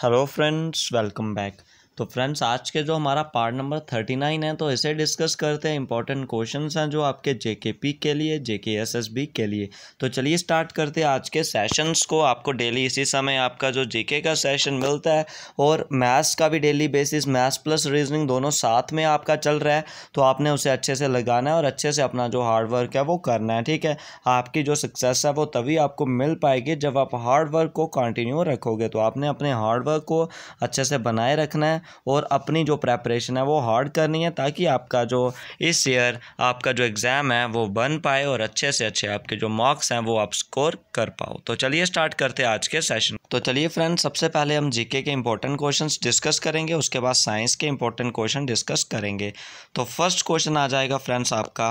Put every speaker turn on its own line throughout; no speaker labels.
hello friends welcome back तो friends आज के जो हमारा पार्ट नंबर थर्टी नाइन है तो इसे डिस्कस करते हैं इंपॉर्टेंट क्वेश्चन हैं जो आपके जे के पी के लिए जे के एस एस बी के लिए तो चलिए स्टार्ट करते हैं आज के सेशंस को आपको डेली इसी समय आपका जो जे के का सेशन मिलता है और मैथ्स का भी daily basis maths plus reasoning दोनों साथ में आपका चल रहा है तो आपने उसे अच्छे से लगाना है और अच्छे से अपना जो हार्डवर्क है वो करना है ठीक है आपकी जो सक्सेस है वो तभी आपको मिल पाएगी जब आप हार्डवर्क को कंटिन्यू रखोगे तो आपने अपने हार्डवर्क को अच्छे से बनाए रखना है और अपनी जो प्रेपरेशन है वो हार्ड करनी है ताकि आपका जो इस ईयर आपका जो एग्ज़ाम है वो बन पाए और अच्छे से अच्छे आपके जो मार्क्स हैं वो आप स्कोर कर पाओ तो चलिए स्टार्ट करते हैं आज के सेशन तो चलिए फ्रेंड सबसे पहले हम जीके के इंपॉर्टेंट क्वेश्चन डिस्कस करेंगे उसके बाद साइंस के इंपॉर्टेंट क्वेश्चन डिस्कस करेंगे तो फर्स्ट क्वेश्चन आ जाएगा फ्रेंड्स आपका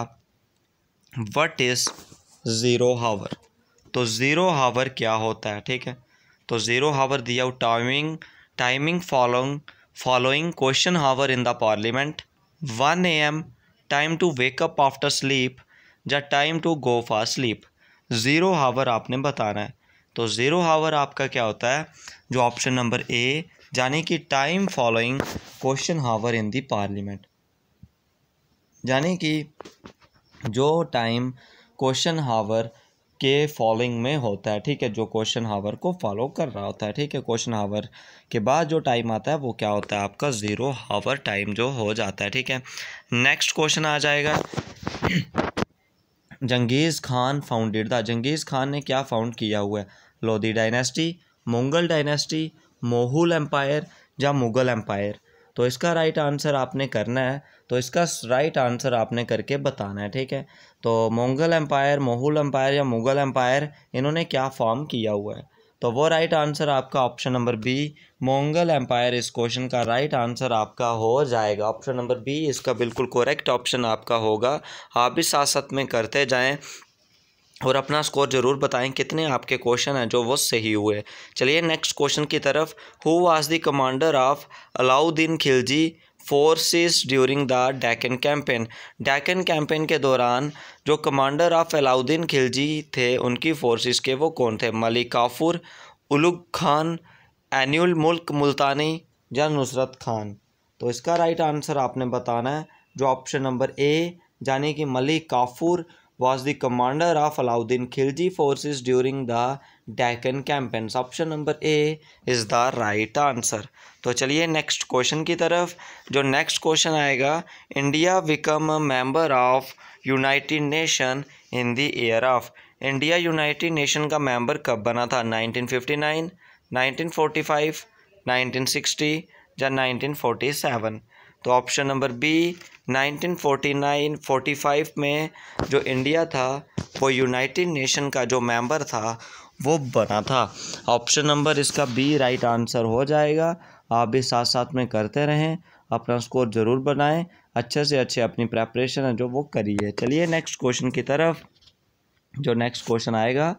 वट इज़ ज़ीरो हावर तो ज़ीरो हावर क्या होता है ठीक है तो ज़ीरो हावर दिया timing timing following following question hour in the parliament one am time to wake up after sleep या time to go for sleep zero hour आपने बताना है तो ज़ीरो हावर आपका क्या होता है जो ऑप्शन नंबर ए यानी कि time following question hour in the parliament यानी कि जो टाइम क्वेश्चन हावर के फॉलोइंग में होता है ठीक है जो क्वेश्चन हावर को फॉलो कर रहा होता है ठीक है क्वेश्चन हावर के बाद जो टाइम आता है वो क्या होता है आपका ज़ीरो हावर टाइम जो हो जाता है ठीक है नेक्स्ट क्वेश्चन आ जाएगा जंगीज़ खान फाउंडेड था जंगीज़ खान ने क्या फाउंड किया हुआ है लोधी डायनेस्टी मुगल डायनेस्टी मोहुल एम्पायर या मुगल एम्पायर तो इसका राइट आंसर आपने करना है तो इसका राइट आंसर आपने करके बताना है ठीक है तो मंगल एम्पायर मोहुल एम्पायर या मुगल एम्पायर इन्होंने क्या फॉर्म किया हुआ है तो वो राइट आंसर आपका option number B Mughal empire इस क्वेश्चन का राइट आंसर आपका हो जाएगा ऑप्शन नंबर बी इसका बिल्कुल कोरेक्ट ऑप्शन आपका होगा आप भी साथ साथ में करते जाएं और अपना स्कोर ज़रूर बताएं कितने आपके क्वेश्चन हैं जो वो सही हुए चलिए नेक्स्ट क्वेश्चन की तरफ who was the commander of Alauddin Khilji forces during the Deccan campaign Deccan campaign के दौरान जो कमांडर ऑफ अलाउद्दीन खिलजी थे उनकी फोर्सेस के वो कौन थे मलिक काफूर उलुग खान एनुल मुल्क मुल्तानी या नुसरत खान तो इसका राइट आंसर आपने बताना है जो ऑप्शन नंबर ए यानी कि Malik Kafur was the commander of Alauddin Khilji forces during the Deccan campaigns option number A is the right answer तो चलिए नेक्स्ट क्वेश्चन की तरफ जो नेक्स्ट क्वेश्चन आएगा India become a member of United Nation in दर ऑफ इंडिया यूनाइटेड नेशन का member कब बना था nineteen nineteen fifty nine forty five nineteen sixty या नाइनटीन फोर्टी सेवन तो ऑप्शन नंबर बी 1949 45 में जो इंडिया था वो यूनाइटेड नेशन का जो मेंबर था वो बना था ऑप्शन नंबर इसका बी राइट आंसर हो जाएगा आप भी साथ साथ में करते रहें अपना स्कोर ज़रूर बनाएं अच्छे से अच्छे अपनी प्रेपरेशन है जो वो करिए चलिए नेक्स्ट क्वेश्चन की तरफ जो नेक्स्ट क्वेश्चन आएगा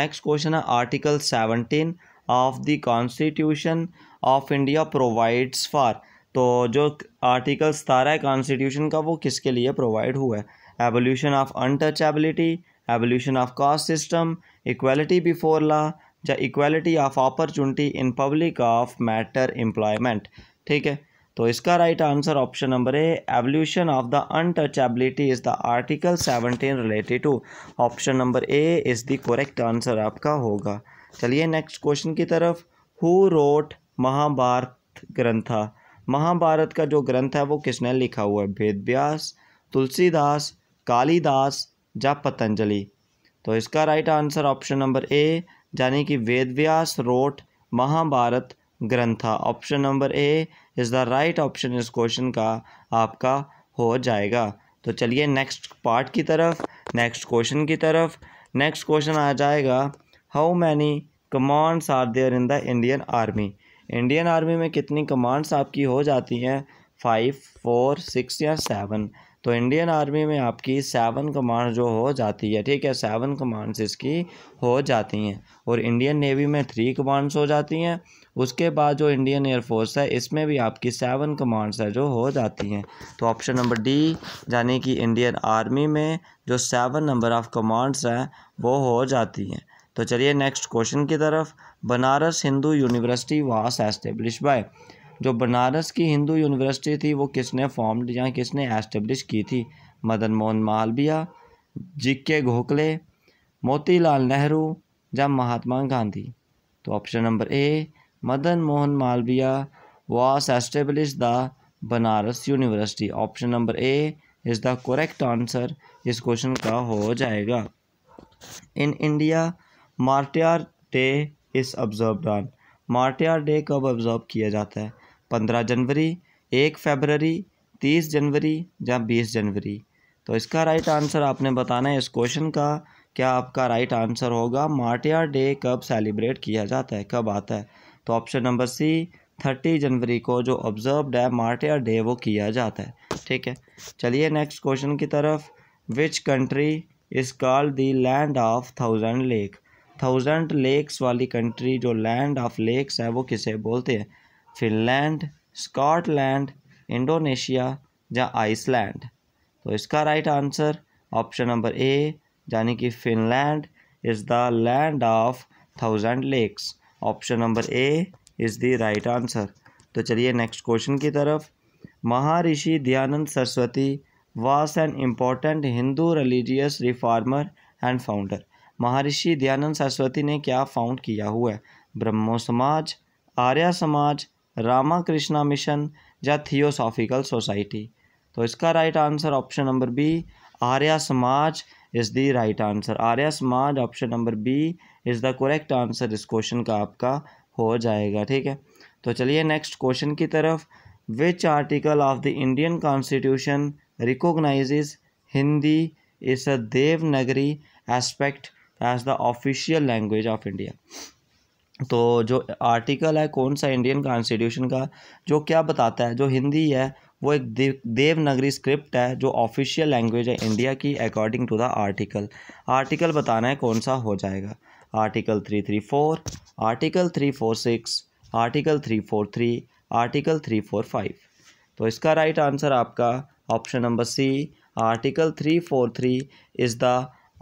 नेक्स्ट क्वेश्चन है article seventeen of the constitution of India provides for तो जो आर्टिकल सतारह है कॉन्स्टिट्यूशन का वो किसके लिए प्रोवाइड हुआ है evolution of untouchability evolution of caste system equality before law या equality of opportunity in public of matter employment ठीक है तो इसका right answer option number A evolution of the untouchability is the article seventeen related to option number A is the correct answer आपका होगा चलिए next question की तरफ who wrote Mahabharata ग्रंथा महाभारत का जो ग्रंथ है वो किसने लिखा हुआ है वेद व्यास तुलसीदास कालीदास या पतंजलि तो इसका right answer option number A यानी कि वेद व्यास रोट महाभारत ग्रंथा option number A is the right option इस क्वेश्चन का आपका हो जाएगा तो चलिए नेक्स्ट पार्ट की तरफ नेक्स्ट क्वेश्चन की तरफ नेक्स्ट क्वेश्चन आ जाएगा how many commands are there in the Indian army Indian army में कितनी कमांड्स आपकी हो जाती हैं फाइव फोर सिक्स या सेवन तो इंडियन आर्मी में आपकी सेवन कमांड जो हो जाती है ठीक है सेवन कमांड्स इसकी हो जाती हैं और इंडियन नेवी में थ्री कमांड्स हो जाती हैं उसके बाद जो इंडियन एयरफोर्स है इसमें भी आपकी सेवन कमांड्स है जो हो जाती हैं तो ऑप्शन नंबर डी यानी कि इंडियन आर्मी में जो सेवन नंबर ऑफ़ कमांड्स हैं वो हो जाती हैं तो चलिए नेक्स्ट क्वेश्चन की तरफ Banaras Hindu university was establish by जो बनारस की हिंदू यूनिवर्सिटी थी वो किसने फॉर्म्ड या किसने एस्टेब्लिश की थी मदन मोहन मालविया जी के गोखले मोतीलाल नेहरू या महात्मा गांधी तो option number A Madan Mohan Malaviya was establish the Banaras university option number A is the correct answer इस क्वेश्चन का हो जाएगा in India martyr day is observe on martyr day कब ऑब्जर्व किया जाता है पंद्रह जनवरी एक फेबररी तीस जनवरी या बीस जनवरी तो इसका राइट आंसर आपने बताना है इस क्वेश्चन का क्या आपका राइट आंसर होगा मार्टियार डे कब सेलिब्रेट किया जाता है कब आता है तो ऑप्शन नंबर सी थर्टी जनवरी को जो ऑब्जर्व है मार्टियार डे वो किया जाता है ठीक है चलिए नेक्स्ट क्वेश्चन की तरफ which country is called the land of thousand lake thousand lakes वाली कंट्री जो लैंड ऑफ लेक्स है वो किसे बोलते हैं फिनलैंड स्कॉटलैंड इंडोनेशिया या आइसलैंड तो इसका right answer option number A यानी कि Finland is the land of thousand lakes option number A is the right answer तो चलिए नेक्स्ट क्वेश्चन की तरफ महर्षि Dayanand Saraswati was an important Hindu religious reformer and founder Maharshi Dayanand Saraswati ने क्या फाउंड किया हुआ है ब्रह्मो समाज आर्य समाज रामाकृष्णा मिशन या थियोसॉफिकल सोसाइटी तो इसका right answer option number B Arya Samaj is the right answer Arya Samaj option number B is the correct answer इस क्वेश्चन का आपका हो जाएगा ठीक है तो चलिए नेक्स्ट क्वेश्चन की तरफ which article of the Indian constitution recognize Hindi is Devanagari aspect as the official language of India तो जो आर्टिकल है कौन सा इंडियन कॉन्स्टिट्यूशन का जो क्या बताता है जो हिंदी है वो एक देव देवनागरी स्क्रिप्ट है जो ऑफिशियल लैंग्वेज है इंडिया की according to the article article बताना है कौन सा हो जाएगा article three three four article three four six article three four three article three four five तो इसका राइट right आंसर आपका option number C article three four three is the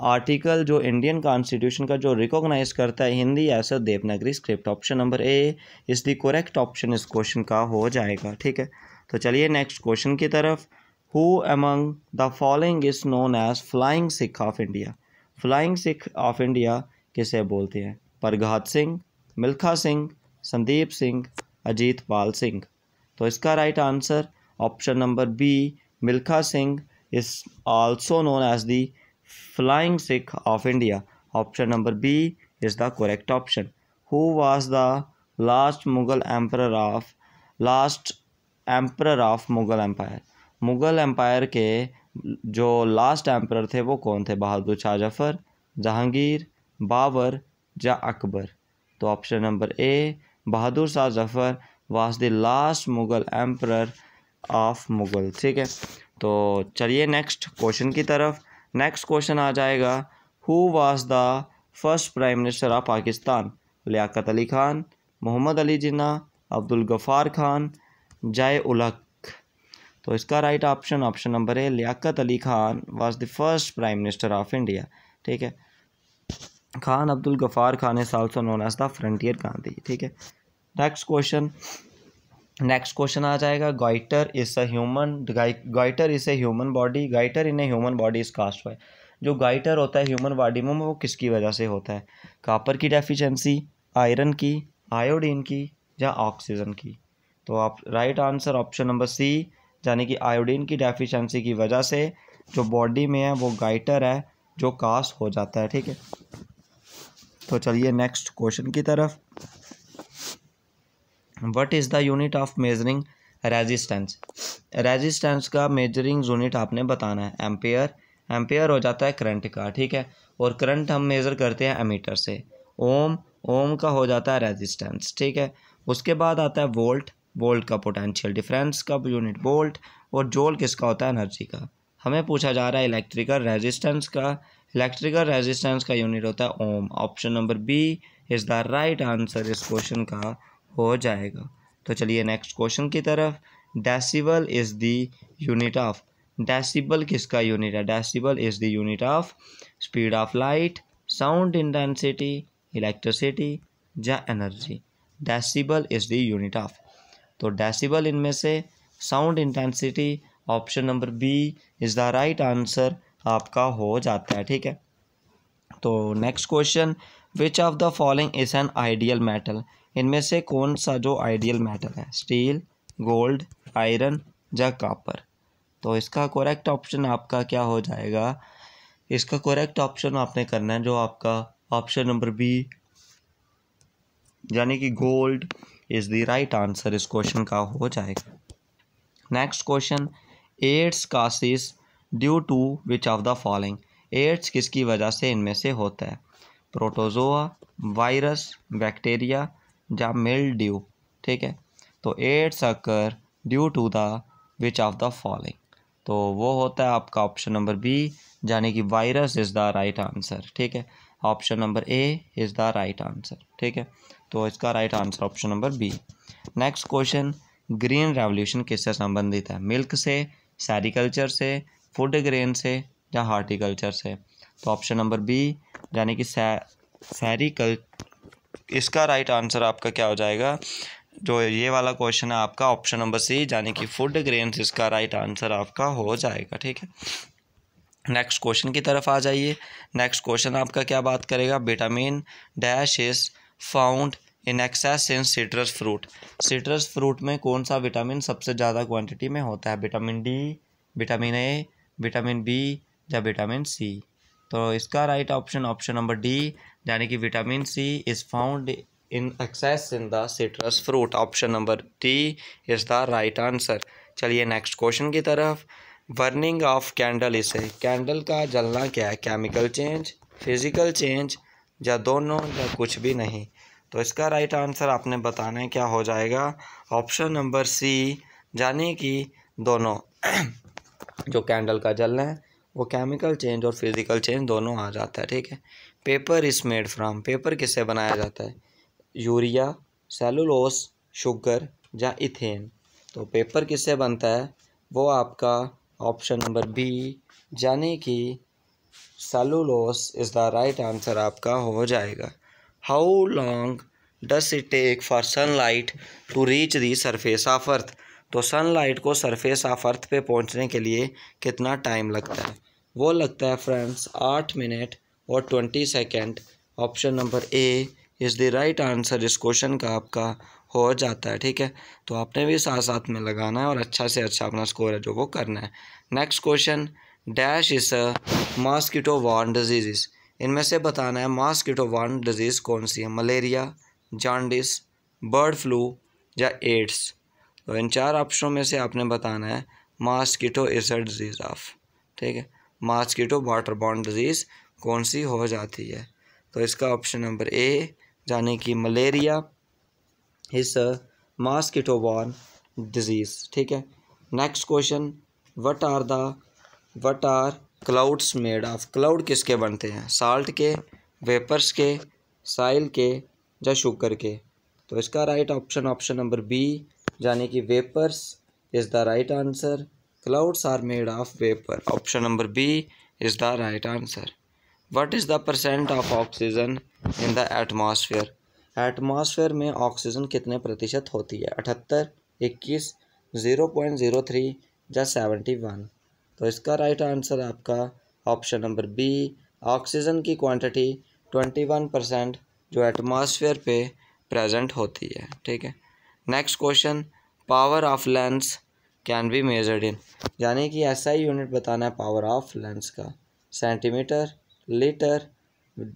article जो इंडियन कॉन्स्टिट्यूशन का जो recognize करता है Hindi as Devanagari script option number A is the correct option इस question का हो जाएगा ठीक है तो चलिए नेक्स्ट क्वेश्चन की तरफ who among the following is known as flying Sikh of India flying Sikh of India किसे बोलते हैं प्रघात सिंह मिल्खा सिंह संदीप सिंह अजीत पाल सिंह तो इसका right answer option number B Milkha Singh is also known as the flying Sikh of India option number B is the correct option who was the last Mughal emperor of last emperor of Mughal empire Mughal empire के जो last emperor थे वो कौन थे बहादुर शाह जफर जहांगीर बाबर या अकबर तो option number A Bahadur Shah Zafar was the last Mughal emperor of Mughal ठीक है तो चलिए नेक्स्ट क्वेश्चन की तरफ नेक्स्ट क्वेश्चन आ जाएगा who was the first prime minister of Pakistan Liaquat Ali Khan Mohammad Ali Jinnah Abdul Ghaffar Khan जय उलक तो इसका राइट ऑप्शन ऑप्शन नंबर है Liaquat Ali Khan was the first prime minister of India ठीक है Khan Abdul Ghaffar Khan is also known as the frontier Gandhi ठीक है नेक्स्ट क्वेश्चन नेक्स्ट क्वेश्चन आ जाएगा goitre is a human goitre is a human body goitre in a human body is caused by जो goitre होता है human body में वो किसकी वजह से होता है कापर की डेफिशिएंसी आयरन की आयोडीन की या ऑक्सीजन की तो आप right answer option number C यानी कि आयोडीन की डेफिशिएंसी की वजह से जो बॉडी में है वो गाइटर है जो कास्ट हो जाता है ठीक है तो चलिए नेक्स्ट क्वेश्चन की तरफ what is the unit of measuring resistance resistance का मेजरिंग यूनिट आपने बताना है एम्पेयर एम्पेयर हो जाता है करंट का ठीक है और करंट हम मेज़र करते हैं एमीटर से ओम ओम का हो जाता है रेजिस्टेंस ठीक है उसके बाद आता है वोल्ट वोल्ट का पोटेंशियल डिफरेंस का यूनिट वोल्ट और जोल किसका होता है एनर्जी का हमें पूछा जा रहा है इलेक्ट्रिकल रेजिस्टेंस का इलेक्ट्रिकल रेजिस्टेंस का यूनिट होता है ohm option number B is the right answer इस क्वेश्चन का हो जाएगा तो चलिए नेक्स्ट क्वेश्चन की तरफ decibel is the unit of decibel किसका यूनिट है decibel is the unit of speed of light sound intensity electricity या energy decibel is the unit of तो डेसिबल इनमें से sound intensity option number B is the right answer आपका हो जाता है ठीक है तो next question which of the following is an ideal metal इनमें से कौन सा जो आइडियल मेटल है स्टील गोल्ड आयरन या कापर तो इसका करेक्ट ऑप्शन आपका क्या हो जाएगा इसका करेक्ट ऑप्शन आपने करना है जो आपका ऑप्शन नंबर बी यानी कि gold is the right answer इस क्वेश्चन का हो जाएगा next question AIDS causes due to which of the following AIDS किसकी वजह से इनमें से होता है प्रोटोजोआ वायरस बैक्टीरिया या ड्यू ठीक है तो AIDS occur due to the which of the following तो वो होता है आपका ऑप्शन नंबर बी यानी कि virus is the right answer ठीक है option number A is the right answer ठीक है तो इसका right answer option number B next question green revolution किससे संबंधित है मिल्क से सैरिकल्चर से फूड ग्रेन से या हार्टिकल्चर से तो ऑप्शन नंबर बी यानी कि सैरिकल इसका राइट आंसर आपका क्या हो जाएगा जो ये वाला क्वेश्चन है आपका ऑप्शन नंबर सी यानी कि फूड ग्रेन्स इसका राइट आंसर आपका हो जाएगा ठीक है नेक्स्ट क्वेश्चन की तरफ आ जाइए नेक्स्ट क्वेश्चन आपका क्या बात करेगा vitamin dash is found in excess in citrus fruit citrus fruit में कौन सा विटामिन सबसे ज़्यादा क्वांटिटी में होता है vitamin D vitamin A vitamin B या विटामिन सी तो इसका right option option number D यानी कि vitamin C is found in excess in the citrus fruit option number D is the right answer चलिए next question की तरफ burning of candle इसे candle का जलना क्या है केमिकल चेंज फिजिकल चेंज या दोनों या कुछ भी नहीं तो इसका राइट आंसर आपने बताना है क्या हो जाएगा ऑप्शन नंबर सी यानी कि दोनों जो कैंडल का जलना है वो केमिकल चेंज और फिज़िकल चेंज दोनों आ जाता है ठीक है पेपर इस मेड फ्राम पेपर किससे बनाया जाता है यूरिया सेलुलोस शुगर या इथेन तो पेपर किससे बनता है वो आपका ऑप्शन नंबर बी यानी कि cellulose is the right answer आपका हो जाएगा how long does it take for sunlight to reach the surface of earth तो सनलाइट को सरफेस ऑफ अर्थ पे पहुंचने के लिए कितना टाइम लगता है वो लगता है फ्रेंड्स आठ मिनट और twenty second option number A is the right answer इस क्वेश्चन का आपका हो जाता है ठीक है तो आपने भी साथ साथ में लगाना है और अच्छा से अच्छा अपना स्कोर है जो वो करना है next question dash is mosquito borne disease इनमें से बताना है मास्किटो वार्न डिजीज़ कौन सी है मलेरिया जॉन्डिस बर्ड फ्लू या एड्स तो इन चार ऑप्शनों में से आपने बताना है मास्किटो अ डिजीज़ ऑफ ठीक है मास्किटो वाटर बॉन्ड डिजीज़ कौन सी हो जाती है तो इसका ऑप्शन नंबर ए यानी कि मलेरिया इस मास्किटो बॉर्न डिजीज़ ठीक है next question what are the what are clouds made of cloud किसके बनते हैं साल्ट के वेपर्स के साइल के या शुगर के तो इसका right option option number B यानी कि vapours is the right answer clouds are made of paper option number B is the right answer what is the percent of oxygen in the atmosphere atmosphere में oxygen कितने प्रतिशत होती है अठहत्तर इक्कीस zero point zero three या seventy one तो इसका राइट आंसर आपका ऑप्शन नंबर बी ऑक्सीजन की क्वांटिटी ट्वेंटी वन परसेंट जो एटमॉस्फेयर पे प्रेजेंट होती है ठीक है next question power of lens can be measured in यानी कि ऐसा ही यूनिट बताना है पावर ऑफ लेंस का सेंटीमीटर लीटर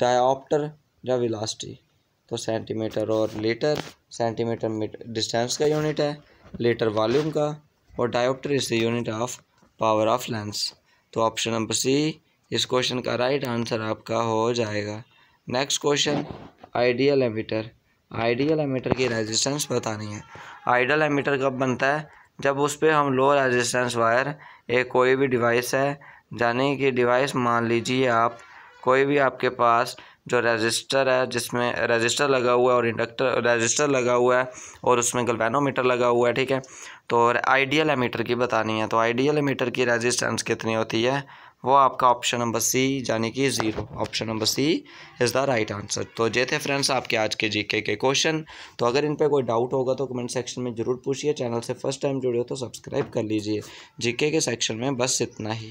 डायोप्टर या विलास्टी तो सेंटीमीटर और लीटर सेंटीमीटर डिस्टेंस का यूनिट है लीटर वॉल्यूम का और dioptre is the unit of power of lens तो ऑप्शन नंबर सी इस क्वेश्चन का राइट आंसर आपका हो जाएगा next question ideal ammeter ideal ammeter की रेजिस्टेंस बतानी है आइडियल एमीटर कब बनता है जब उस पर हम लो रजिस्टेंस वायर एक कोई भी डिवाइस है यानी कि डिवाइस मान लीजिए आप कोई भी आपके पास जो रजिस्टर है जिसमें रजिस्टर लगा हुआ है और इंडक्टर रजिस्टर लगा हुआ है और उसमें गल्वेनोमीटर लगा हुआ है ठीक है तो आइडियल एमीटर की बतानी है तो आइडियल एमीटर की रेजिस्टेंस कितनी होती है वो आपका ऑप्शन नंबर सी यानी कि zero option number C is the right answer तो ये थे फ्रेंड्स आपके आज के जीके के क्वेश्चन तो अगर इन पर कोई डाउट होगा तो कमेंट सेक्शन में ज़रूर पूछिए चैनल से फर्स्ट टाइम जुड़े हो तो सब्सक्राइब कर लीजिए जीके के सेक्शन में बस इतना ही